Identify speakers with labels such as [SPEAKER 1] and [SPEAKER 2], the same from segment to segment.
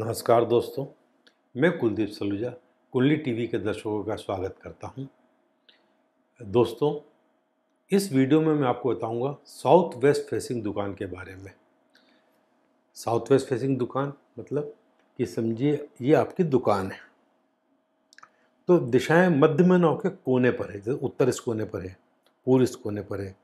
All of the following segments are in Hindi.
[SPEAKER 1] नमस्कार दोस्तों मैं कुलदीप सलूजा कुल्ली टीवी के दर्शकों का स्वागत करता हूं। दोस्तों इस वीडियो में मैं आपको बताऊंगा साउथ वेस्ट फेसिंग दुकान के बारे में साउथ वेस्ट फेसिंग दुकान मतलब कि समझिए ये आपकी दुकान है तो दिशाएं मध्य में न होकर कोने पर है जैसे उत्तर इस कोने पर है पूर्व इस कोने पर है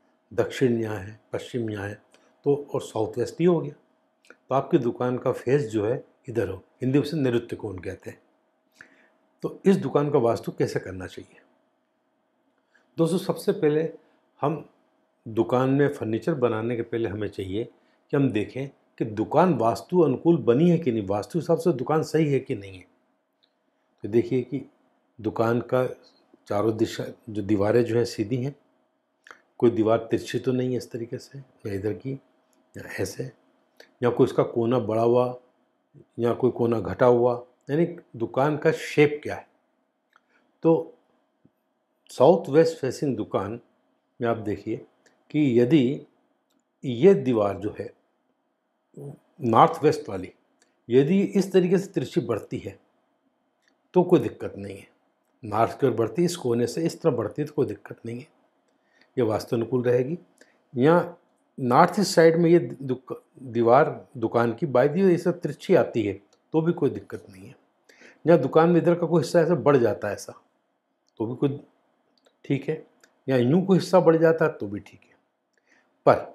[SPEAKER 1] दक्षिण यहाँ है पश्चिम यहाँ है तो और साउथ वेस्ट ही हो गया तो आपकी दुकान का फेस जो है इधर हो हिंदी उसे नृत्य कोण कहते हैं तो इस दुकान का वास्तु कैसे करना चाहिए दोस्तों सबसे पहले हम दुकान में फर्नीचर बनाने के पहले हमें चाहिए कि हम देखें कि दुकान वास्तु अनुकूल बनी है कि नहीं वास्तु हिसाब से दुकान सही है कि नहीं है तो देखिए कि दुकान का चारों दिशा जो दीवारें जो है सीधी हैं कोई दीवार तिरछी तो नहीं है इस तरीके से या इधर की या ऐसे या कोई उसका कोना बड़ा हुआ या कोई कोना घटा हुआ यानी दुकान का शेप क्या है तो साउथ वेस्ट फेसिंग दुकान में आप देखिए कि यदि ये दीवार जो है नॉर्थ वेस्ट वाली यदि इस तरीके से तिरछी बढ़ती है तो कोई दिक्कत नहीं है नॉर्थ की ओर बढ़ती इस कोने से इस तरह बढ़ती है तो कोई दिक्कत नहीं है ये वास्तु अनुकूल रहेगी या नॉर्थ ईस्ट साइड में ये दुक, दीवार दुकान की बाई ये तिरछी आती है तो भी कोई दिक्कत नहीं है या दुकान में इधर का कोई हिस्सा ऐसा बढ़ जाता है ऐसा तो भी कोई ठीक है या यूँ कोई हिस्सा बढ़ जाता है तो भी ठीक है पर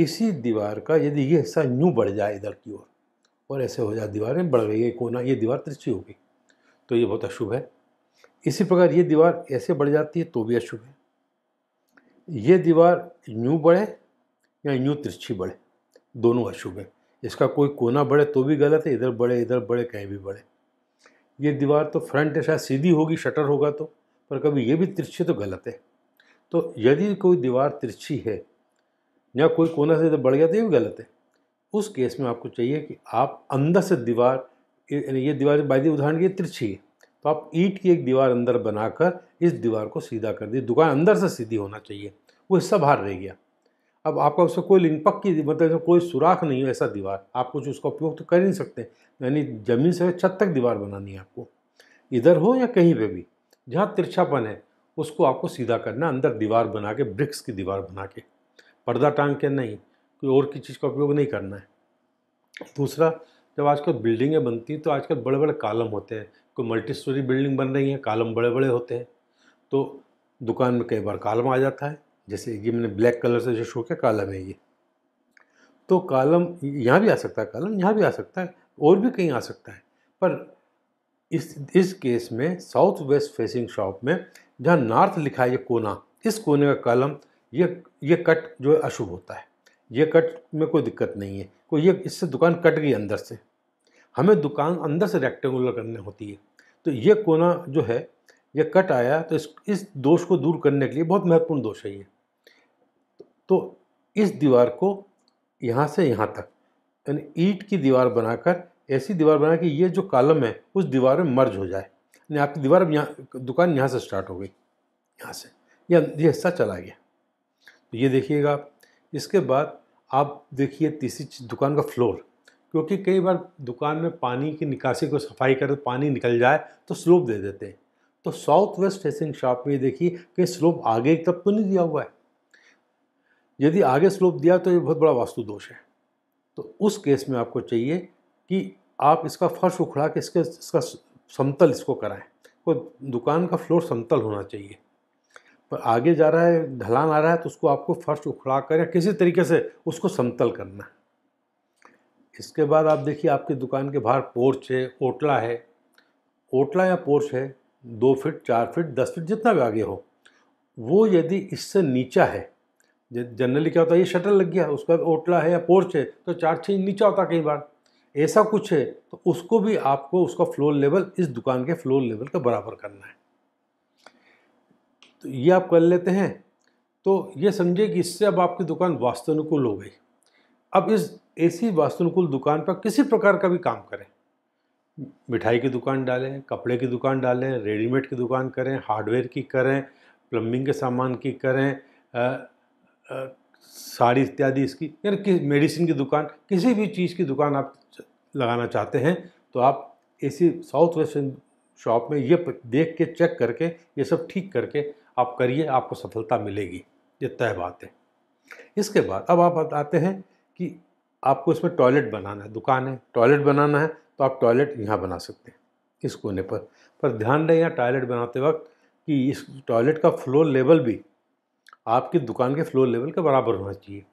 [SPEAKER 1] इसी दीवार का यदि ये हिस्सा यूँ बढ़ जाए इधर की ओर और ऐसे हो जाए दीवारें बढ़ गई है कोना ये दीवार तिरछी होगी तो ये बहुत अशुभ है इसी प्रकार ये दीवार ऐसे बढ़ जाती है तो भी अशुभ है ये दीवार यूँ बढ़े या यूँ तिरछी बढ़े दोनों अशुभ हैं इसका कोई कोना बढ़े तो भी गलत है इधर बढ़े इधर बढ़े कहीं भी बढ़े ये दीवार तो फ्रंट है शायद सीधी होगी शटर होगा तो पर कभी ये भी तिरछी तो गलत है तो यदि कोई दीवार तिरछी है या कोई कोना से इधर बढ़ गया तो ये भी गलत है उस केस में आपको चाहिए कि आप अंदर से दीवार ये दीवार बाई उदाहरण की तिरछी है तो आप ईट की एक दीवार अंदर बनाकर इस दीवार को सीधा कर दी दुकान अंदर से सीधी होना चाहिए वो हिस्सा बाहर रह गया अब आपका उससे कोई लिनपक की मतलब कोई सुराख नहीं है ऐसा दीवार आप कुछ उसका उपयोग तो कर ही नहीं सकते यानी ज़मीन से छत तक दीवार बनानी है आपको इधर हो या कहीं पे भी जहाँ तिरछापन है उसको आपको सीधा करना अंदर दीवार बना के ब्रिक्स की दीवार बना के पर्दा टांग के नहीं कोई और की चीज़ का उपयोग नहीं करना है दूसरा जब आजकल बिल्डिंगें बनती हैं तो आजकल बड़े बड़े कालम होते हैं कोई मल्टी स्टोरी बिल्डिंग बन रही है कालम बड़े बड़े होते हैं तो दुकान में कई बार कालम आ जाता है जैसे ये मैंने ब्लैक कलर से जो शो किया कालम है ये तो कालम यहाँ भी आ सकता है कालम यहाँ भी आ सकता है और भी कहीं आ सकता है पर इस इस केस में साउथ वेस्ट फेसिंग शॉप में जहाँ नॉर्थ लिखा है ये कोना इस कोने का कालम ये ये कट जो है अशुभ होता है ये कट में कोई दिक्कत नहीं है कोई ये इससे दुकान कट गई अंदर से हमें दुकान अंदर से रेक्टेंगुलर करने होती है तो ये कोना जो है ये कट आया तो इस इस दोष को दूर करने के लिए बहुत महत्वपूर्ण दोष है ये तो इस दीवार को यहाँ से यहाँ तक यानी ईट की दीवार बनाकर ऐसी दीवार बना कि ये जो कालम है उस दीवार में मर्ज हो जाए यानी आपकी दीवार अब यहाँ दुकान यहाँ से स्टार्ट हो गई यहाँ से या ये हिस्सा चला गया तो ये देखिएगा आप इसके बाद आप देखिए तीसरी दुकान का फ्लोर क्योंकि कई बार दुकान में पानी की निकासी को सफाई कर तो पानी निकल जाए तो स्लोप दे देते हैं तो साउथ वेस्ट फेसिंग शॉप में देखिए कि स्लोप आगे तब तो नहीं दिया हुआ है यदि आगे स्लोप दिया तो ये बहुत बड़ा वास्तु दोष है तो उस केस में आपको चाहिए कि आप इसका फर्श उखड़ा के इसके इसका समतल इसको कराएं तो दुकान का फ्लोर समतल होना चाहिए पर आगे जा रहा है ढलान आ रहा है तो उसको आपको फर्श उखड़ा कर या किसी तरीके से उसको समतल करना इसके बाद आप देखिए आपकी दुकान के बाहर पोर्च है ओटला है ओटला या पोर्च है दो फिट चार फिट दस फिट जितना भी आगे हो वो यदि इससे नीचा है जनरली क्या होता है ये शटर लग गया उसके बाद ओटला है या पोर्च है तो चार छः नीचा होता कई बार ऐसा कुछ है तो उसको भी आपको उसका फ्लोर लेवल इस दुकान के फ्लोर लेवल का बराबर करना है तो ये आप कर लेते हैं तो ये समझिए कि इससे अब आपकी दुकान वास्तुनुकूल हो गई अब इस ऐसी वास्तुनुकूल दुकान पर किसी प्रकार का भी काम करें मिठाई की दुकान डालें कपड़े की दुकान डालें रेडीमेड की दुकान करें हार्डवेयर की करें प्लम्बिंग के सामान की करें साड़ी इत्यादि इसकी यानी कि मेडिसिन की दुकान किसी भी चीज़ की दुकान आप लगाना चाहते हैं तो आप ऐसी साउथ वेस्टर्न शॉप में ये देख के चेक करके ये सब ठीक करके आप करिए आपको सफलता मिलेगी ये तय बात है इसके बाद अब आप बताते हैं कि आपको इसमें टॉयलेट बनाना है दुकान है टॉयलेट बनाना है तो आप टॉयलेट यहाँ बना सकते हैं इस कोने पर पर ध्यान रहे यहाँ टॉयलेट बनाते वक्त कि इस टॉयलेट का फ्लोर लेवल भी आपकी दुकान के फ्लोर लेवल के बराबर होना चाहिए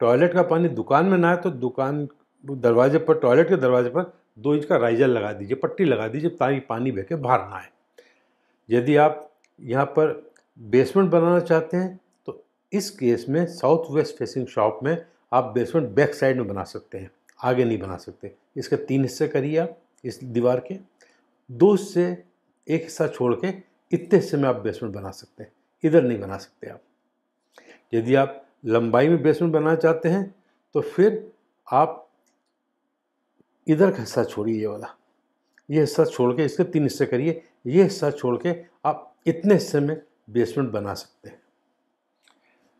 [SPEAKER 1] टॉयलेट का पानी दुकान में ना है तो दुकान दरवाजे पर टॉयलेट के दरवाजे पर दो इंच का राइजर लगा दीजिए पट्टी लगा दीजिए ताकि पानी बह के बाहर ना आए यदि आप यहाँ पर बेसमेंट बनाना चाहते हैं तो इस केस में साउथ वेस्ट फेसिंग शॉप में आप बेसमेंट बैक साइड में बना सकते हैं आगे नहीं बना सकते इसके तीन हिस्से करिए आप इस दीवार के दो से एक हिस्सा छोड़ के इतने हिस्से में आप बेसमेंट बना सकते हैं इधर नहीं बना सकते आप यदि आप लंबाई में बेसमेंट बनाना चाहते हैं तो फिर आप इधर का हिस्सा छोड़िए ये वाला ये हिस्सा छोड़ के इसके तीन हिस्से करिए ये हिस्सा छोड़ के आप इतने हिस्से में बेसमेंट बना सकते हैं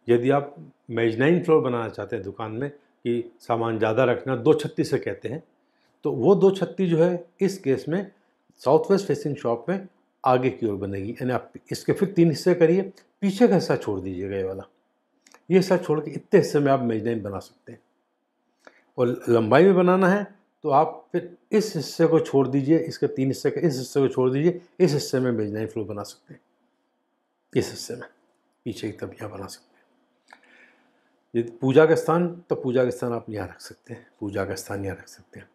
[SPEAKER 1] यदि आप मेजनाइन फ्लोर बनाना चाहते हैं दुकान में कि सामान ज़्यादा रखना दो छत्ती से कहते हैं तो वो दो छत्ती जो है इस केस में साउथ वेस्ट फेसिंग शॉप में आगे की ओर बनेगी यानी आप इसके फिर तीन हिस्से करिए पीछे का हिस्सा छोड़ दीजिएगा ये वाला ये हिस्सा छोड़ के इतने हिस्से में आप मेजनाइन बना सकते हैं और लंबाई में बनाना है तो आप फिर इस हिस्से को छोड़ दीजिए इसके तीन हिस्से का इस हिस्से को छोड़ दीजिए इस हिस्से में मेजनाइन फ्लो बना सकते हैं इस हिस्से में पीछे की तरफ यहाँ बना सकते हैं यदि पूजा का स्थान तो पूजा का स्थान आप यहाँ रख सकते हैं पूजा का स्थान यहाँ रख सकते हैं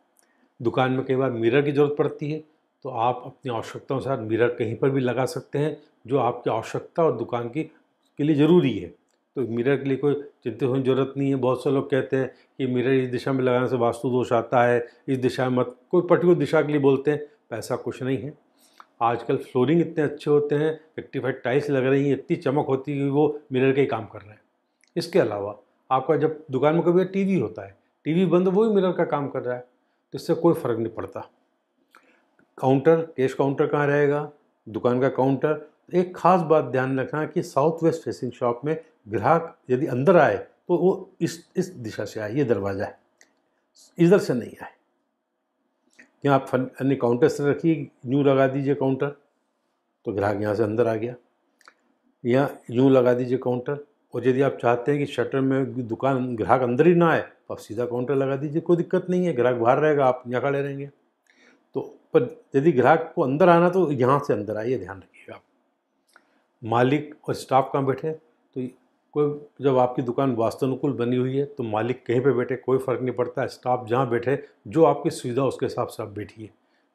[SPEAKER 1] दुकान में कई बार मिरर की ज़रूरत पड़ती है तो आप अपनी आवश्यकता अनुसार मिरर कहीं पर भी लगा सकते हैं जो आपकी आवश्यकता और दुकान की के लिए ज़रूरी है तो मिरर के लिए कोई चिंतित होने की ज़रूरत नहीं है बहुत से लोग कहते हैं कि मिरर इस दिशा में लगाने से वास्तु दोष आता है इस दिशा में मत कोई पर्टिकुलर दिशा के लिए बोलते हैं पैसा कुछ नहीं है आजकल फ्लोरिंग इतने अच्छे होते हैं रेक्टिफाइड टाइल्स लग रही हैं इतनी चमक होती है कि वो मिरर का ही काम कर रहे हैं इसके अलावा आपका जब दुकान में कभी टीवी होता है टीवी बंद वही मिरर का काम कर रहा है तो इससे कोई फ़र्क नहीं पड़ता काउंटर कैश काउंटर कहाँ रहेगा दुकान का काउंटर एक खास बात ध्यान रखना कि साउथ वेस्ट फेसिंग शॉप में ग्राहक यदि अंदर आए तो वो इस इस दिशा से आए ये दरवाज़ा है इधर से नहीं आए यहाँ आप अन्य काउंटर से रखिए यूँ लगा दीजिए काउंटर तो ग्राहक यहाँ से अंदर आ गया या यूँ लगा दीजिए काउंटर और यदि आप चाहते हैं कि शटर में दुकान ग्राहक अंदर ही ना आए तो आप सीधा काउंटर लगा दीजिए कोई दिक्कत नहीं है ग्राहक बाहर रहेगा आप यहाँ खड़े रहेंगे तो पर यदि ग्राहक को अंदर आना तो यहाँ से अंदर आइए ध्यान रखिएगा मालिक और स्टाफ कहाँ बैठे तो कोई जब आपकी दुकान वास्तवानुकूल बनी हुई है तो मालिक कहीं पे बैठे कोई फ़र्क नहीं पड़ता स्टाफ जहाँ बैठे जो आपकी सुविधा उसके हिसाब से आप बैठिए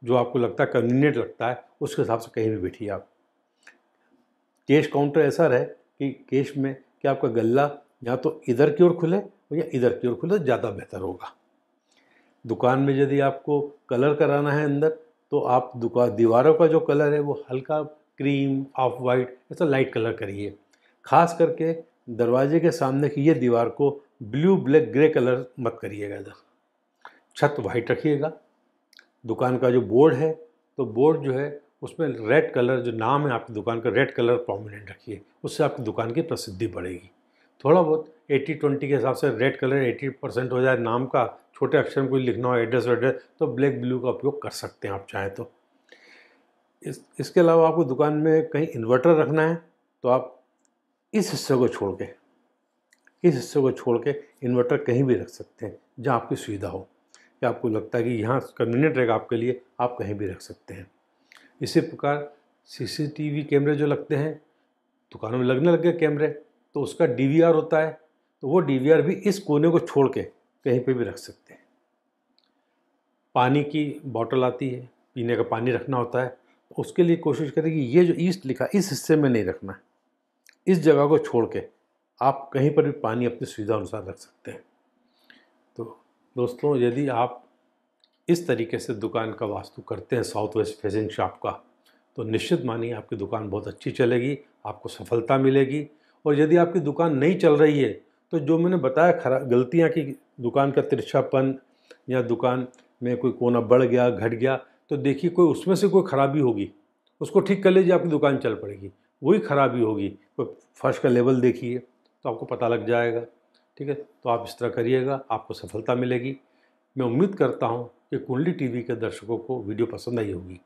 [SPEAKER 1] जो आपको लगता है कन्वीनियंट लगता है उसके हिसाब से कहीं भी बैठिए आप कैश काउंटर ऐसा रहे कि कैश में कि आपका गला या तो इधर की ओर खुले या इधर की ओर खुले तो ज़्यादा बेहतर होगा दुकान में यदि आपको कलर कराना है अंदर तो आप दुकान दीवारों का जो कलर है वो हल्का क्रीम ऑफ वाइट ऐसा लाइट कलर करिए खास करके दरवाजे के सामने की ये दीवार को ब्लू ब्लैक ग्रे कलर मत करिएगा इधर छत वाइट रखिएगा दुकान का जो बोर्ड है तो बोर्ड जो है उसमें रेड कलर जो नाम है आपकी दुकान का रेड कलर प्रोमिनेंट रखिए उससे आपकी दुकान की प्रसिद्धि बढ़ेगी थोड़ा बहुत एट्टी ट्वेंटी के हिसाब से रेड कलर एट्टी परसेंट हो जाए नाम का छोटे अक्षर में कुछ लिखना हो एड्रेस वेड्रेस तो ब्लैक ब्लू का उपयोग कर सकते हैं आप चाहें तो इस इसके अलावा आपको दुकान में कहीं इन्वर्टर रखना है तो आप इस हिस्से को छोड़ के इस हिस्से को छोड़ के इन्वर्टर कहीं भी रख सकते हैं जहाँ आपकी सुविधा हो या आपको लगता है कि यहाँ कन्वीनियंट रहेगा आपके लिए आप कहीं भी रख सकते हैं इसी प्रकार सीसीटीवी कैमरे जो लगते हैं दुकानों में लगने लग गए कैमरे तो उसका डीवीआर होता है तो वो डी भी इस कोने को छोड़ के कहीं पे भी रख सकते हैं पानी की बॉटल आती है पीने का पानी रखना होता है तो उसके लिए कोशिश करें कि ये जो ईस्ट लिखा इस हिस्से में नहीं रखना है इस जगह को छोड़ के आप कहीं पर भी पानी अपनी सुविधा अनुसार रख सकते हैं तो दोस्तों यदि आप इस तरीके से दुकान का वास्तु करते हैं साउथ वेस्ट फेसिंग शॉप का तो निश्चित मानिए आपकी दुकान बहुत अच्छी चलेगी आपको सफलता मिलेगी और यदि आपकी दुकान नहीं चल रही है तो जो मैंने बताया खराब गलतियाँ कि दुकान का तिरछापन या दुकान में कोई कोना बढ़ गया घट गया तो देखिए कोई उसमें से कोई खराबी होगी उसको ठीक कर लीजिए आपकी दुकान चल पड़ेगी वही खराबी होगी कोई फर्श का लेवल देखिए तो आपको पता लग जाएगा ठीक है तो आप इस तरह करिएगा आपको सफलता मिलेगी मैं उम्मीद करता हूँ कि कुंडली टीवी के दर्शकों को वीडियो पसंद आई होगी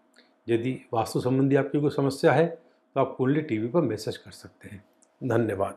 [SPEAKER 1] यदि वास्तु संबंधी आपकी कोई समस्या है तो आप कुंडली टीवी पर मैसेज कर सकते हैं धन्यवाद